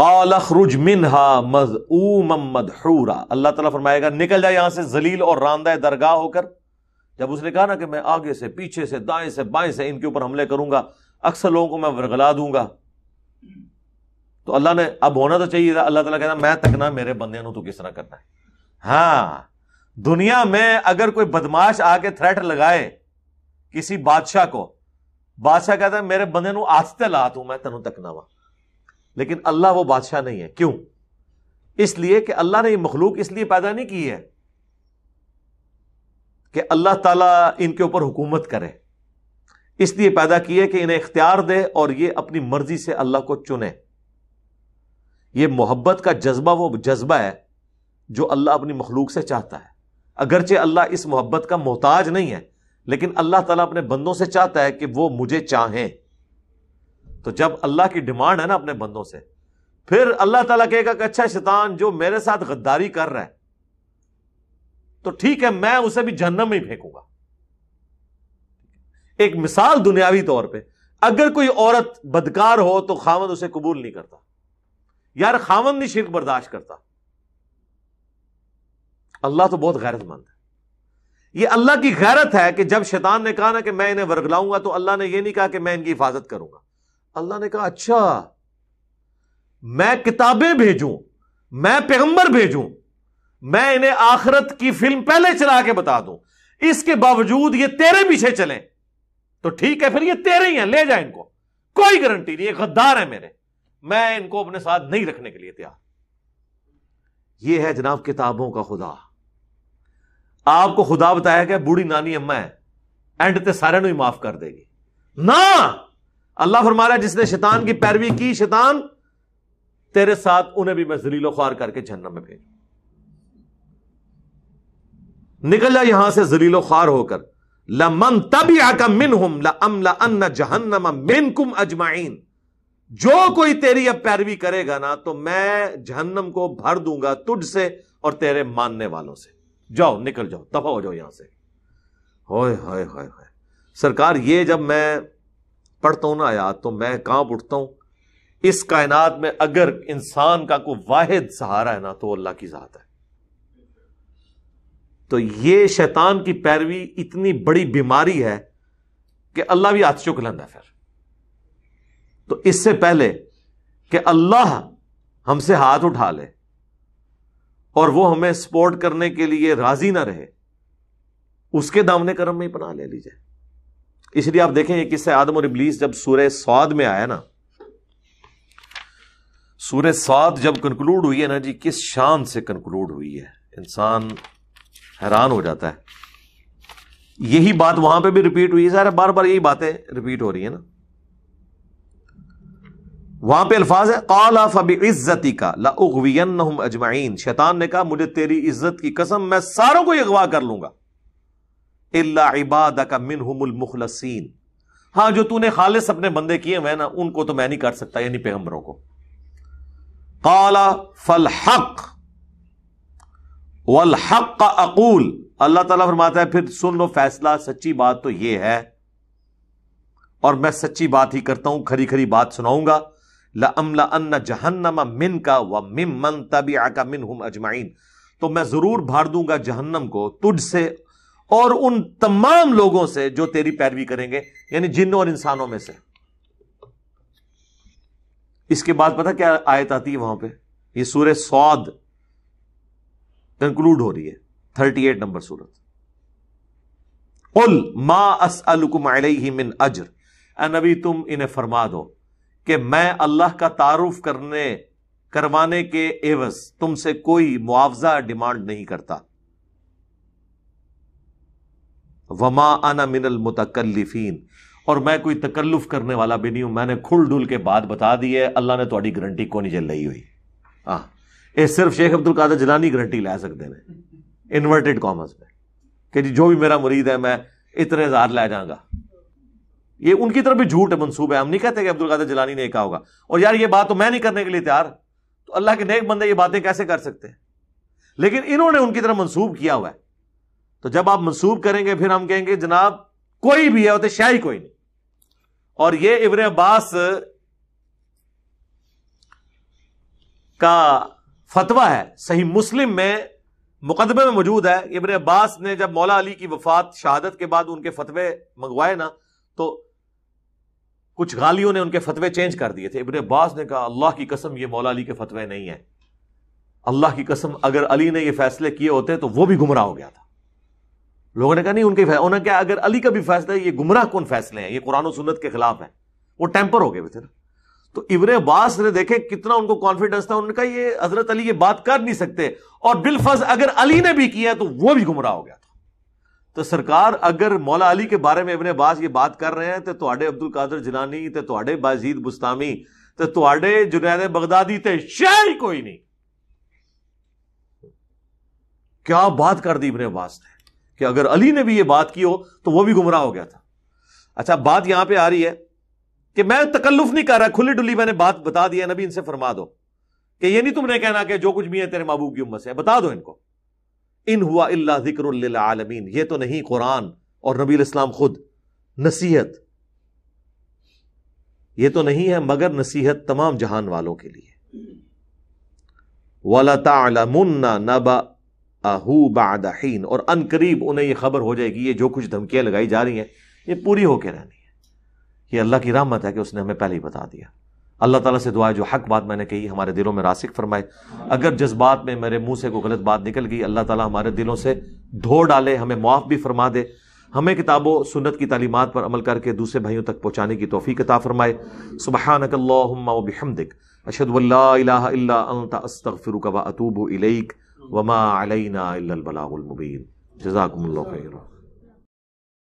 कालखरुज मिनहा मजऊम मदहूरा अल्लाह ताला फरमाएगा निकल जाए यहां से जलील और रानदा दरगाह होकर जब उसने कहा ना कि मैं आगे से पीछे से दाएं से बाएं से इनके ऊपर हमले करूंगा अक्सर लोगों को मैं वरगला दूंगा तो अल्लाह ने अब होना तो चाहिए था अल्लाह तला कहना मैं तकना मेरे बंदे तो किस तरह करना है हाँ दुनिया में अगर कोई बदमाश आके थ्रेट लगाए किसी बादशाह को बादशाह कहता है मेरे बंदे आस्ते ला तू मैं तेन तकना वा लेकिन अल्लाह वो बादशाह नहीं है क्यों इसलिए कि अल्लाह ने ये मखलूक इसलिए पैदा नहीं की है कि अल्लाह ताला इनके ऊपर हुकूमत करे इसलिए पैदा की है कि इन्हें इख्तियार दे और ये अपनी मर्जी से अल्लाह को चुने ये मोहब्बत का जज्बा वो जज्बा है जो अल्लाह अपनी मखलूक से चाहता है अगरचे अल्लाह इस मोहब्बत का मोहताज नहीं है लेकिन अल्लाह ताला अपने बंदों से चाहता है कि वो मुझे चाहें तो जब अल्लाह की डिमांड है ना अपने बंदों से फिर अल्लाह तला कहेगा कि अच्छा शैतान जो मेरे साथ गद्दारी कर रहा है तो ठीक है मैं उसे भी जहन्नम में फेंकूंगा एक मिसाल दुनियावी तौर पे अगर कोई औरत बदकार हो तो खामन उसे कबूल नहीं करता यार खामन नहीं शिरक बर्दाश्त करता अल्लाह तो बहुत गैरतमंद है ये अल्लाह की गैरत है कि जब शैतान ने कहा ना कि मैं इन्हें वर्गलाऊंगा तो अल्लाह ने यह नहीं कहा कि मैं इनकी हिफाजत करूंगा अल्लाह ने कहा अच्छा मैं किताबें भेजूं मैं पैगंबर भेजूं मैं इन्हें आखरत की फिल्म पहले चला के बता दूं इसके बावजूद ये तेरे पीछे चले तो ठीक है फिर ये तेरे ही हैं ले जाए इनको कोई गारंटी नहीं गद्दार है मेरे मैं इनको अपने साथ नहीं रखने के लिए तैयार ये है जनाब किताबों का खुदा आपको खुदा बताया गया बूढ़ी नानी अम्मा है एंड ते सारे ही माफ कर देगी ना अल्लाह फरमा रहा है जिसने शैतान की पैरवी की शैतान तेरे साथ उन्हें भी मैं जलीलो ख्वार करके जहन्नम में भेज निकल जा यहां से जलीलो ख्वार होकर लमन तभी आका मिन हम लम लन्न जहन्नम मिन कुम अजमाइन जो कोई तेरी अब पैरवी करेगा ना तो मैं जहन्नम को भर दूंगा से और तेरे मानने वालों से जाओ निकल जाओ तबाह हो जाओ यहां से हो सरकार ये जब मैं पढ़ता हूं ना आयात तो मैं कांप उठता हूं इस कायनात में अगर इंसान का कोई वाहिद सहारा है ना तो अल्लाह की ज़ात है तो ये शैतान की पैरवी इतनी बड़ी बीमारी है कि अल्लाह भी हाथ चुक लेंदा फिर तो इससे पहले कि अल्लाह हमसे हाथ उठा ले और वो हमें सपोर्ट करने के लिए राजी ना रहे उसके दामने कर्म में ही पना ले लीजिए इसलिए आप देखें ये किस्से आदम और इबलीस जब सूर्य स्वाद में आया ना सूर्य स्वाद जब कंक्लूड हुई है ना जी किस शान से कंक्लूड हुई है इंसान हैरान हो जाता है यही बात वहां पे भी रिपीट हुई है सारा बार बार यही बातें रिपीट हो रही है ना वहां पे अल्फाज है काला फबी इज्जती का लाउगवियन अजमाइन शैतान ने कहा मुझे तेरी इज्जत की कसम मैं सारों को अगवा कर लूंगा इबाद का मिनहुमुल मुखलसीन हाँ जो तूने खालिस अपने बंदे किए हुए ना उनको तो मैं नहीं कर सकता यानी पैगंबरों को काला फल हक वल हक का अकूल अल्लाह ताला फरमाता है फिर सुन लो फैसला सच्ची बात तो यह है और मैं सच्ची बात ही करता हूं खरी खरी बात सुनाऊंगा लमला का व मिम मन तबी आका मिन हम अजमाइन तो मैं जरूर भार दूंगा जहन्नम को तुझसे और उन तमाम लोगों से जो तेरी पैरवी करेंगे यानी जिनों और इंसानों में से इसके बाद पता क्या आयत आती है वहां पे ये सूर्य सौद कंक्लूड हो रही है थर्टी एट नंबर सूरत उल मा अस मिन अजर नबी तुम इन्हें फरमा दो कि मैं अल्लाह का तारुफ करने करवाने के एवज तुमसे कोई मुआवजा डिमांड नहीं करता वमा आना मिनल मुतकल्लिफीन और मैं कोई तकल्लुफ करने वाला भी नहीं हूं मैंने खुल डुल के बाद बता दी है अल्लाह ने थोड़ी गारंटी कौन जल चल रही हुई हाँ ये सिर्फ Sheikh Abdul Qadir Jilani guarantee ला सकते हैं इन्वर्टेड कॉमर्स में कि जी जो भी मेरा मुरीद है मैं इतने हजार लै जाऊंगा ये उनकी तरफ भी झूठ है मनसूब है हम नहीं कहते कि अब्दुल कादर जलानी ने कहा होगा और यार ये बात तो मैं नहीं करने के लिए तैयार तो अल्लाह के नेक बंदे ये बातें कैसे कर सकते हैं लेकिन इन्होंने उनकी तरफ मनसूब किया हुआ है तो जब आप मनसूब करेंगे फिर हम कहेंगे जनाब कोई भी है तो शाही कोई नहीं और ये इब्र अब्बास का फतवा है सही मुस्लिम में मुकदमे में मौजूद है इब्र अब्बास ने जब मौला अली की वफात शहादत के बाद उनके फतवे मंगवाए ना तो कुछ गालियों ने उनके फतवे चेंज कर दिए थे इब्र अब्बास ने कहा अल्लाह की कसम ये मौला अली के फतवे नहीं है अल्लाह की कसम अगर अली ने यह फैसले किए होते तो वो भी गुमराह हो गया था लोगों ने कहा नहीं उनके उन्होंने क्या अगर अली का भी फैसला है ये गुमराह कौन फैसले हैं ये कुरान सुन्नत के खिलाफ है वो टेम्पर हो गए थे ना तो इबन अब्बास ने देखे कितना उनको कॉन्फिडेंस था उन्होंने ये हजरत अली ये बात कर नहीं सकते और बिलफज अगर अली ने भी किया तो वो भी गुमराह हो गया था तो सरकार अगर मौला अली के बारे में इबन अब्बास ये बात कर रहे हैं तो थोड़े अब्दुल कादर जिलानी तो थोड़े बाजीद बुस्तामी तो थोड़े जुनैद बगदादी ते तो शायद कोई नहीं क्या बात कर दी इबन अब्बास ने कि अगर अली ने भी ये बात की हो तो वो भी गुमराह हो गया था अच्छा बात यहां पे आ रही है कि मैं तकल्लुफ नहीं कर रहा खुली डुली मैंने बात बता दी है नबी इनसे फरमा दो कि ये नहीं तुमने कहना कि जो कुछ भी है तेरे महबूब की उम्मत से बता दो इनको इन हुआ इल्ला जिक्र आलमीन ये तो नहीं कुरान और नबी इस्लाम खुद नसीहत ये तो नहीं है मगर नसीहत तमाम जहान वालों के लिए वाला ताला मुन्ना नबा आहू बादहीन और अनकरीब उन्हें यह खबर हो जाएगी ये जो कुछ धमकियां लगाई जा रही हैं ये पूरी होकर रहनी है ये अल्लाह की रहमत है कि उसने हमें पहले ही बता दिया अल्लाह ताला से दुआ है जो हक बात मैंने कही हमारे दिलों में रासिक फरमाए अगर जिस बात में मेरे मुंह से कोई गलत बात निकल गई अल्लाह ताला हमारे दिलों से धो डाले हमें मुआफ़ भी फरमा दे हमें किताबों सुन्नत की तालीमत पर अमल करके दूसरे भाइयों तक पहुँचाने की तोफ़ी कता फरमाए सुबह नकल्ला बिहमदिक अशद अल्ला अस्तफ़िर का वतूब इलेक वमा अलैना मुबीन जजाकम्ल खैरा